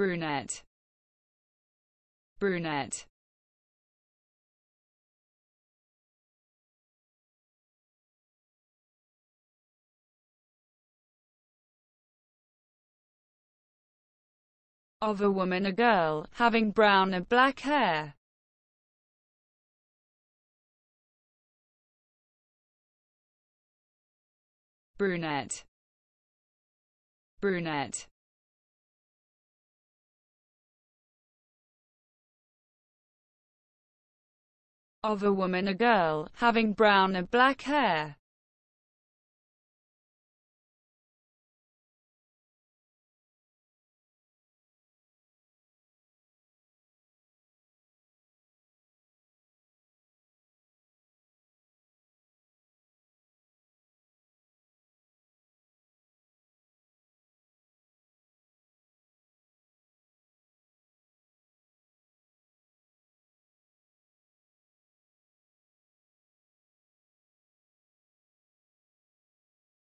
brunette brunette of a woman a girl, having brown and black hair. Brunette Brunette of a woman a girl, having brown or black hair.